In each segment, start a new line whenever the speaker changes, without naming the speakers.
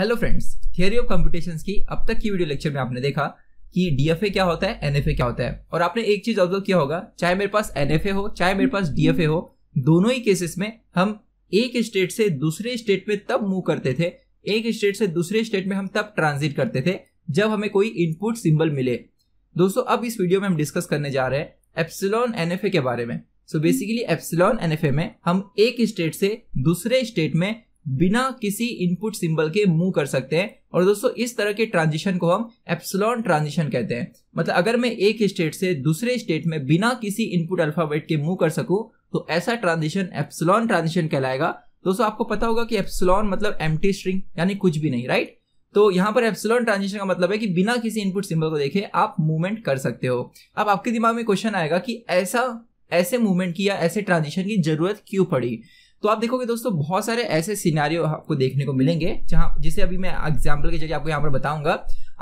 hello friends theory of competition की अब तक की वीडियो लेक्चर में आपने देखा कि डीएफए क्या होता है एनएफए क्या होता है और आपने एक चीज ऑब्जर्व किया होगा चाहे मेरे पास एनएफए हो चाहे मेरे पास डीएफए हो दोनों ही केसेस में हम एक स्टेट से दूसरे स्टेट में तब मूव करते थे एक स्टेट से दूसरे स्टेट में हम तब ट्रांजिट करते थे जब हमें कोई इनपुट सिंबल मिले दोस्तों अब इस वीडियो में हम डिस्कस करने जा रहे हैं एप्सिलॉन एनएफए के बारे में सो बेसिकली एप्सिलॉन एनएफए में हम एक स्टेट से दूसरे स्टेट में बिना किसी इनपुट सिंबल के मूव कर सकते हैं और दोस्तों इस तरह के ट्रांजिशन को हम एप्सलॉन ट्रांजिशन कहते हैं मतलब अगर मैं एक स्टेट से दूसरे स्टेट में बिना किसी इनपुट अल्फाबेट के मूव कर सकूं तो ऐसा ट्रांजिशन एप्सलॉन ट्रांजिशन कहलाएगा दोस्तों आपको पता होगा कि एप्सलॉन मतलब एम स्ट्रिंग यानी कुछ भी नहीं राइट तो यहाँ पर एप्सलॉन ट्रांजिशन का मतलब है कि बिना किसी इनपुट सिंबल को देखे आप मूवमेंट कर सकते हो अब आपके दिमाग में क्वेश्चन आएगा कि ऐसा ऐसे मूवमेंट की या ऐसे ट्रांजिशन की जरूरत क्यों पड़ी तो आप देखोगे दोस्तों बहुत सारे ऐसे सिनारियो आपको देखने को मिलेंगे जहां जिसे अभी मैं एग्जाम्पल के जरिए आपको यहाँ पर बताऊंगा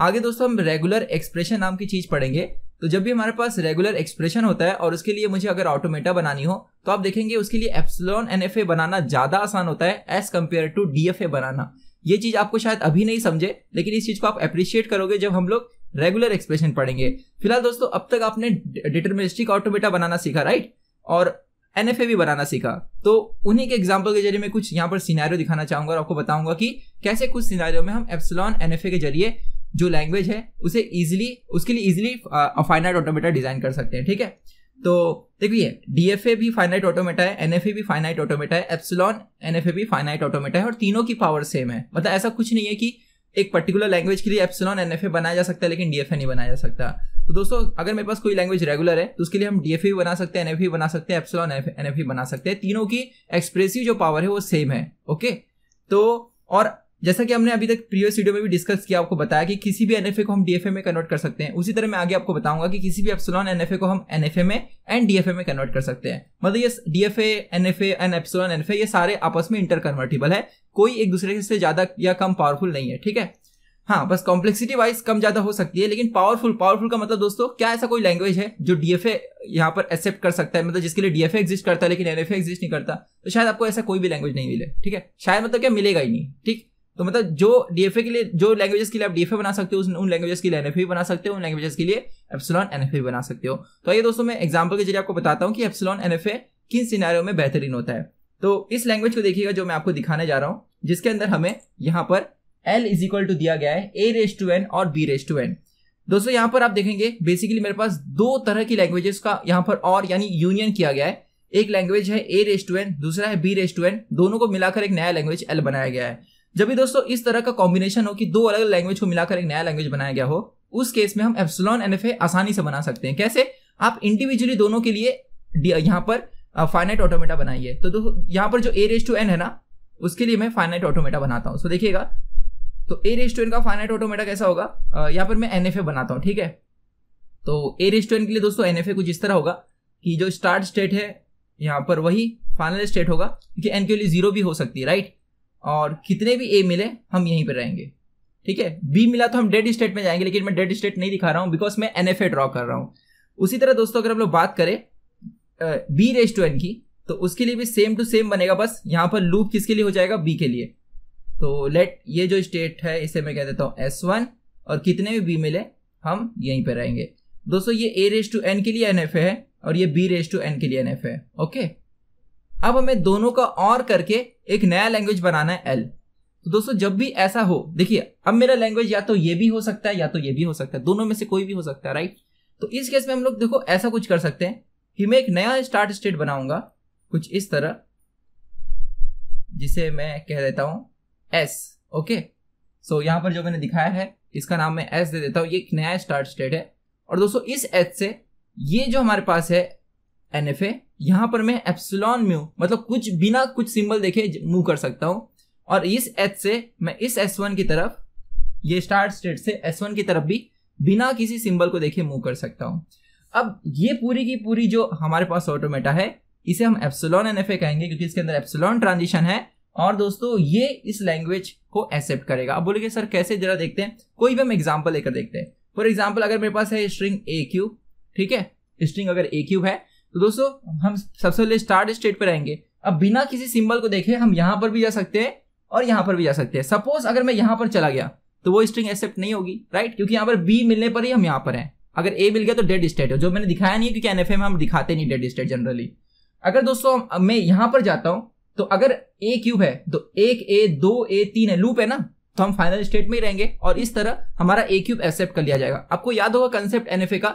आगे दोस्तों हम रेगुलर एक्सप्रेशन नाम की चीज़ पढ़ेंगे तो जब भी हमारे पास रेगुलर एक्सप्रेशन होता है और उसके लिए मुझे अगर ऑटोमेटा बनानी हो तो आप देखेंगे उसके लिए एप्सलॉन एन एफ ए बनाना ज़्यादा आसान होता है as compare to D F A बनाना ये चीज़ आपको शायद अभी नहीं समझे लेकिन इस चीज़ को आप अप्रिशिएट करोगे जब हम लोग रेगुलर एक्सप्रेशन पढ़ेंगे फिलहाल दोस्तों अब तक आपने डिटर्मिनिस्टिक ऑटोमेटा बनाना सीखा राइट और एन भी बनाना सीखा तो उन्हीं के एग्जाम्पल के जरिए मैं कुछ यहाँ पर सीनारियो दिखाना चाहूंगा और आपको बताऊंगा कि कैसे कुछ सिनारियो में हम एप्सलॉन एन के जरिए जो लैंग्वेज है उसे इजिली उसके लिए इजिली फाइनाइट ऑटोमेटा डिजाइन कर सकते हैं ठीक है तो देखिए डी एफ ए भी फाइनाइट ऑटोमेटा है एन एफ ए भी फाइनाइट ऑटोमेटा है एप्सलॉन एन एफ ए भी फाइनाइट ऑटोमेटा है और तीनों की पावर सेम है मतलब ऐसा कुछ नहीं है कि एक पर्टिकुलर लैंग्वेज के लिए एप्सलॉन एन एफ ए बनाया जा सकता है लेकिन डी एफ ए नहीं बनाया जा सकता तो दोस्तों अगर मेरे पास कोई लैंग्वेज रेगुलर है तो उसके लिए हम डी एफ e भी बना सकते हैं एनएफ e बना सकते हैं एप्सलॉन ई e, बना सकते हैं तीनों की एक्सप्रेसिव जो पावर है वो सेम है ओके तो और जैसा कि हमने अभी तक प्रीवियस वीडियो में भी डिस्कस किया आपको बताया कि किसी भी एनएफए को हम डीएफए में कन्वर्ट कर सकते हैं उसी तरह मैं आगे आपको बताऊंगा कि किसी भी एप्सलॉन एनएफए को हम एनएफए में एंड डीएफए में कन्वर्ट कर सकते हैं मतलब ये DFA NFA and epsilon NFA ये सारे आपस में इंटर कन्वर्टेबल है कोई एक दूसरे से ज्यादा या कम पावरफुल नहीं है ठीक है हाँ बस कॉम्प्लेक्सिटी वाइज कम ज्यादा हो सकती है लेकिन पावरफुल पावरफुल का मतलब दोस्तों क्या ऐसा कोई लैंग्वेज है जो डीएफए यहाँ पर एक्सेप्ट कर सकता है मतलब जिसके लिए डीएफए एग्जिस्ट करता है लेकिन एनएफए एग्जिस्ट नहीं करता तो शायद आपको ऐसा कोई भी लैंग्वेज नहीं मिले ठीक है शायद मतलब क्या मिलेगा ही नहीं ठीक तो मतलब जो डीएफए के लिए जो लैंग्वेजेस के लिए आप डीएफए बना सकते हो उन लैंग्वेजेस के लिए एनएफए बना सकते हो उन लैंग्वेजेस के लिए एप्सिलॉन एनएफए बना सकते हो तो ये दोस्तों मैं एग्जाम्पल के जरिए आपको बताता हूँ कि एप्सिलॉन एनएफए किन सिनारियों में बेहतरीन होता है तो इस लैंग्वेज को देखिएगा जो मैं आपको दिखाने जा रहा हूँ जिसके अंदर हमें यहाँ पर एल इज इक्वल टू दिया गया है ए रेस टू एन और बी रेस टू एन दोस्तों यहां पर आप देखेंगे बेसिकली मेरे पास दो तरह की लैंग्वेजेस का यहां पर और यानी यूनियन किया गया है एक लैंग्वेज है ए रेस टू एन दूसरा है बी रेस टू एन दोनों को मिलाकर एक नया लैंग्वेज एल बनाया गया है जब भी दोस्तों इस तरह का कॉम्बिनेशन हो कि दो अलग अलग लैंग्वेज को मिलाकर एक नया लैंग्वेज बनाया गया हो उस केस में हम एप्सलॉन एन आसानी से बना सकते हैं कैसे आप इंडिविजुअली दोनों के लिए यहाँ पर फाइनाइट ऑटोमेटा बनाइए तो, तो यहाँ पर जो ए रेस टू एन है ना उसके लिए मैं फाइनाइट ऑटोमेटा बनाता हूँ सो देखिएगा तो ए रेस टू एन का फाइनाइट ऑटोमेटा कैसा होगा यहाँ पर मैं एन बनाता हूँ ठीक है तो ए रेस टू एन के लिए दोस्तों एन कुछ इस तरह होगा कि जो स्टार्ट स्टेट है यहाँ पर वही फाइनल स्टेट होगा क्योंकि एन के लिए जीरो भी हो सकती है राइट और कितने भी ए मिले हम यहीं पर रहेंगे ठीक है बी मिला तो हम डेड स्टेट में जाएंगे लेकिन मैं डेड स्टेट नहीं दिखा रहा हूँ बिकॉज मैं एन ड्रॉ कर रहा हूँ उसी तरह दोस्तों अगर हम लोग बात करें बी रेस टू एन की तो उसके लिए भी सेम टू सेम बनेगा बस यहाँ पर लूप किसके लिए हो जाएगा बी के लिए तो लेट ये जो स्टेट है इसे मैं कह देता हूँ एस वन और कितने भी बी मिले हम यहीं पर रहेंगे दोस्तों ये ए रेस टू एन के लिए एन एफ है और ये बी रेस टू एन के लिए एन एफ है ओके अब हमें दोनों का और करके एक नया लैंग्वेज बनाना है एल तो दोस्तों जब भी ऐसा हो देखिए अब मेरा लैंग्वेज या तो ये भी हो सकता है या तो ये भी हो सकता है दोनों में से कोई भी हो सकता है राइट तो इस केस में हम लोग देखो ऐसा कुछ कर सकते हैं कि मैं एक नया स्टार्ट स्टेट बनाऊंगा कुछ इस तरह जिसे मैं कह देता हूं एस ओके सो यहाँ पर जो मैंने दिखाया है इसका नाम मैं एस दे देता हूँ ये एक नया स्टार्ट स्टेट है और दोस्तों इस एच से ये जो हमारे पास है एन एफ ए यहाँ पर मैं एप्सलॉन म्यू मतलब कुछ बिना कुछ सिंबल देखे मूव कर सकता हूँ और इस एच से मैं इस एस वन की तरफ ये स्टार्ट स्टेट से एस वन की तरफ भी बिना किसी सिंबल को देखे मूव कर सकता हूँ अब ये पूरी की पूरी जो हमारे पास ऑटोमेटा है इसे हम एप्सलॉन एन एफ ए कहेंगे क्योंकि इसके अंदर एप्सलॉन ट्रांजिशन है और दोस्तों ये इस लैंग्वेज को एक्सेप्ट करेगा अब बोलेंगे सर कैसे जरा देखते हैं कोई भी हम एग्जाम्पल लेकर देखते हैं फॉर एग्जाम्पल अगर मेरे पास है स्ट्रिंग ए क्यूब ठीक है स्ट्रिंग अगर ए क्यूब है तो दोस्तों हम सबसे पहले स्टार्ट स्टेट पर रहेंगे अब बिना किसी सिंबल को देखे हम यहाँ पर भी जा सकते हैं और यहाँ पर भी जा सकते हैं सपोज अगर मैं यहाँ पर चला गया तो वो स्ट्रिंग एक्सेप्ट नहीं होगी राइट क्योंकि यहाँ पर बी मिलने पर ही हम यहाँ पर हैं अगर ए मिल गया तो डेड स्टेट है जो मैंने दिखाया नहीं है क्योंकि एन में हम दिखाते नहीं डेड स्टेट जनरली अगर दोस्तों मैं यहाँ पर जाता हूँ तो अगर ए क्यूब है तो एक ए दो ए तीन है लूप है ना तो हम फाइनल स्टेट में ही रहेंगे और इस तरह हमारा ए क्यूब एक्सेप्ट कर लिया जाएगा आपको याद होगा कंसेप्ट एनएफए का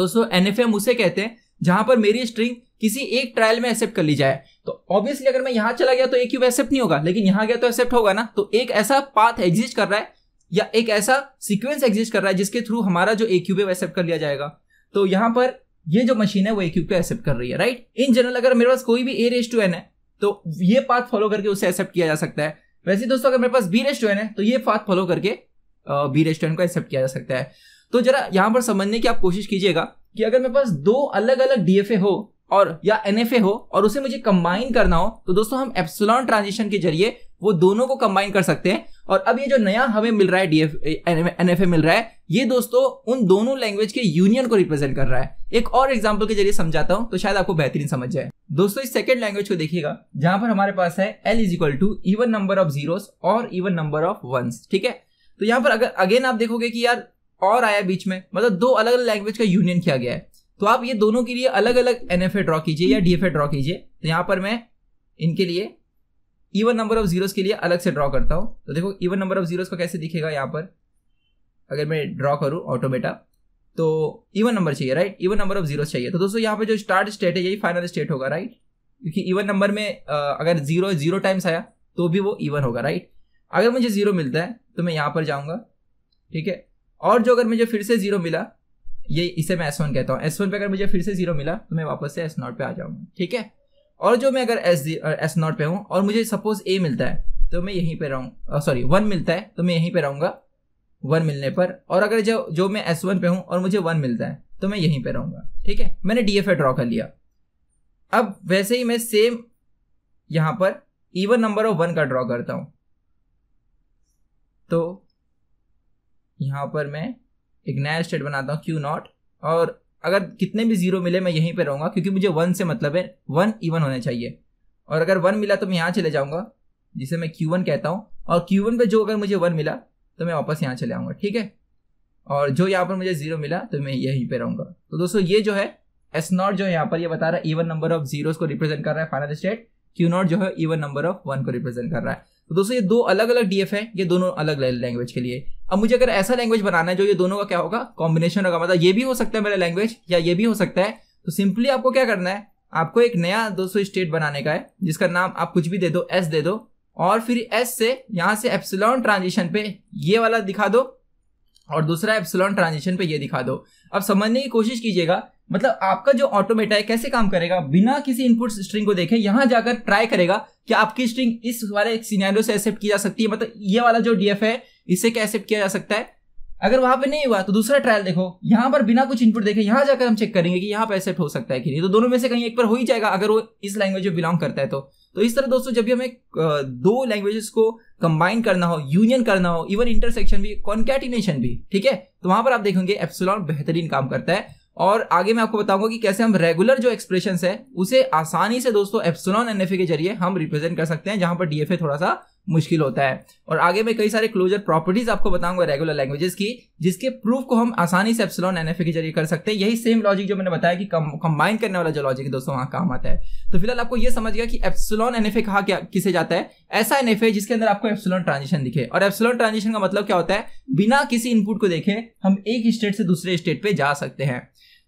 दोस्तों एनएफए हम उसे कहते हैं जहां पर मेरी स्ट्रिंग किसी एक ट्रायल में एक्सेप्ट कर ली जाए तो ऑब्वियसली अगर मैं यहां चला गया तो ए क्यूब एक्सेप्ट नहीं होगा लेकिन यहां गया तो एक्सेप्ट होगा ना तो एक ऐसा पाथ एग्जिस्ट कर रहा है या एक ऐसा सिक्वेंस एग्जिस्ट कर रहा है जिसके थ्रू हमारा जो ए क्यूब है एक्सेप्ट कर लिया जाएगा तो यहां पर ये जो मशीन है वो ए क्यूब को एक्सेप्ट कर रही है राइट इन जनरल अगर मेरे पास कोई भी ए रेस टू एन है तो ये पाथ फॉलो करके उसे एक्सेप्ट किया जा सकता है वैसे दोस्तों अगर मेरे पास बी रेस्ट है तो ये पाथ फॉलो करके बी रेस्टोरेंट को एक्सेप्ट किया जा सकता है तो जरा यहाँ पर समझने की आप कोशिश कीजिएगा कि अगर मेरे पास दो अलग अलग डी हो और या एन हो और उसे मुझे कंबाइन करना हो तो दोस्तों हम एप्सलॉन ट्रांजिशन के जरिए वो दोनों को कंबाइन कर सकते हैं और अब ये जो नया हमें मिल रहा है डीएफ एन मिल रहा है ये दोस्तों उन दोनों लैंग्वेज के यूनियन को रिप्रेजेंट कर रहा है एक और एग्जाम्पल के जरिए समझाता हूँ तो शायद आपको बेहतरीन समझ जाए दोस्तों इस सेकंड लैंग्वेज को देखिएगा जहां पर हमारे पास है L is equal to even number of zero और इवन नंबर ऑफ वंस ठीक है तो यहाँ पर अगर अगेन आप देखोगे कि यार और आया बीच में मतलब दो अलग अलग लैंग्वेज का यूनियन किया गया है तो आप ये दोनों के लिए अलग अलग एन ड्रॉ कीजिए या डी ड्रॉ कीजिए तो यहाँ पर मैं इनके लिए इवन नंबर ऑफ जीरोस के लिए अलग से ड्रॉ करता हूँ तो देखो इवन नंबर ऑफ जीरोस का कैसे दिखेगा यहाँ पर अगर मैं ड्रॉ करूँ ऑटोमेटा तो इवन नंबर चाहिए right even number of zeros चाहिए तो दोस्तों यहाँ पर जो स्टार्ट स्टेट है यही फाइनल स्टेट होगा राइट क्योंकि इवन नंबर में अगर जीरो जीरो टाइम्स आया तो भी वो इवन होगा राइट अगर मुझे जीरो मिलता है तो मैं यहाँ पर जाऊँगा ठीक है और जो अगर मुझे फिर से जीरो मिला ये इसे मैं एस वन कहता हूँ एस वन पर अगर मुझे फिर से जीरो मिला तो मैं वापस से एस नॉट पर आ जाऊँगा ठीक है और जो मैं अगर एस एस नॉट पे हूँ और मुझे सपोज ए मिलता है तो मैं यहीं पे रहूँ सॉरी वन मिलता है तो मैं यहीं पे रहूँगा वन मिलने पर और अगर जो जो मैं एस वन पे हूँ और मुझे वन मिलता है तो मैं यहीं पे रहूँगा ठीक है मैंने डी एफ ए ड्रॉ कर लिया अब वैसे ही मैं सेम यहाँ पर इवन नंबर ऑफ वन का ड्रॉ करता हूँ तो यहाँ पर मैं एक नया स्टेट बनाता हूँ क्यू नॉट और अगर कितने भी जीरो मिले मैं यहीं पे रहूंगा क्योंकि मुझे वन से मतलब है वन इवन होना चाहिए और अगर वन मिला तो मैं यहाँ चले जाऊंगा जिसे मैं क्यू वन कहता हूँ और क्यू वन पे जो अगर मुझे वन मिला तो मैं वापस यहाँ चले आऊँगा ठीक है और जो यहाँ पर मुझे जीरो मिला तो मैं यहीं पर रहूंगा तो दोस्तों ये जो है एस नॉट जो है यहाँ पर ये बता रहा है इवन नंबर ऑफ जीरो को रिप्रेजेंट कर रहा है फाइनल स्टेट क्यू नॉट जो है इवन नंबर ऑफ वन को रिप्रेजेंट कर रहा है तो दोस्तों ये दो अलग अलग डीएफ है ये दोनों अलग लैंग्वेज के लिए अब मुझे अगर ऐसा लैंग्वेज बनाना है जो ये दोनों का क्या होगा कॉम्बिनेशन होगा मतलब ये भी हो सकता है मेरा लैंग्वेज या ये भी हो सकता है तो सिंपली आपको क्या करना है आपको एक नया दोस्तों स्टेट बनाने का है जिसका नाम आप कुछ भी दे दो एस दे दो और फिर एस से यहाँ से एप्सिलॉन ट्रांजिशन पे ये वाला दिखा दो और दूसरा एप्सलॉन ट्रांजिशन पे ये दिखा दो अब समझने की कोशिश कीजिएगा मतलब आपका जो ऑटोमेटा है कैसे काम करेगा बिना किसी इनपुट स्ट्रिंग को देखे यहां जाकर ट्राई करेगा कि आपकी स्ट्रिंग इस वाले सिनेरियो से एक्सेप्ट की जा सकती है मतलब ये वाला जो डीएफ है इसे क्या एक्सेप्ट किया जा सकता है अगर वहां पे नहीं हुआ तो दूसरा ट्रायल देखो यहाँ पर बिना कुछ इनपुट देखे यहां जाकर हम चेक करेंगे कि यहाँ पर एक्सेप्ट हो सकता है कि नहीं तो दोनों में से कहीं एक पर हो ही जाएगा अगर वो इस लैंग्वेज में बिलोंग करता है तो तो इस तरह दोस्तों जब भी हमें दो लैंग्वेजेस को कंबाइन करना हो यूनियन करना हो इवन इंटरसेक्शन भी कॉन्केटिनेशन भी ठीक है तो वहां पर आप देखेंगे एप्सिलॉन बेहतरीन काम करता है और आगे मैं आपको बताऊंगा कि कैसे हम रेगुलर जो एक्सप्रेशन है उसे आसानी से दोस्तों एप्सोलॉन एनएफए के जरिए हम रिप्रेजेंट कर सकते हैं जहां पर डीएफए थोड़ा सा मुश्किल होता है और आगे मैं कई सारे क्लोजर प्रॉपर्टीज आपको बताऊंगा रेगुलर लैंग्वेजेस की जिसके प्रूफ को हम आसानी से एप्सिलॉन एन के जरिए कर सकते हैं यही सेम लॉजिक जो मैंने बताया कि कंबाइन करने वाला जो लॉजिक है दोस्तों वहां काम आता है तो फिलहाल आपको यह समझ गया कि एप्सिलॉन एन कहा क्या किसे जाता है ऐसा एन जिसके अंदर आपको एप्सिलॉन ट्रांजिशन दिखे और एप्सिलॉन ट्रांजिशन का मतलब क्या होता है बिना किसी इनपुट को देखे हम एक स्टेट से दूसरे स्टेट पर जा सकते हैं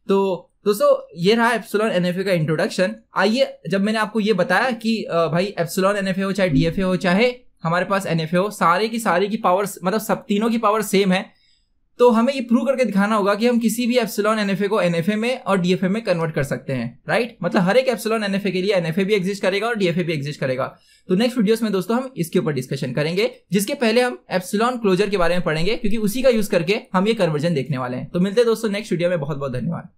तो दोस्तों ये रहा एप्सलॉन एन का इंट्रोडक्शन आइए जब मैंने आपको ये बताया कि भाई एप्सलॉन एन हो चाहे डी हो चाहे हमारे पास एन सारे की सारी की पावर मतलब सब तीनों की पावर सेम है तो हमें ये प्रूव करके दिखाना होगा कि हम किसी भी एप्सिलॉन एन को एन में और डी में कन्वर्ट कर सकते हैं राइट मतलब हर एक एप्सिलॉन एन के लिए एन भी एग्जिस्ट करेगा और डी भी एग्जिस्ट करेगा तो नेक्स्ट वीडियोस में दोस्तों हम इसके ऊपर डिस्कशन करेंगे जिसके पहले हम एप्सिलॉन क्लोजर के बारे में पढ़ेंगे क्योंकि उसी का यूज करके हम ये कन्वर्जन देखने वाले हैं तो मिलते हैं दोस्तों नेक्स्ट वीडियो में बहुत बहुत धन्यवाद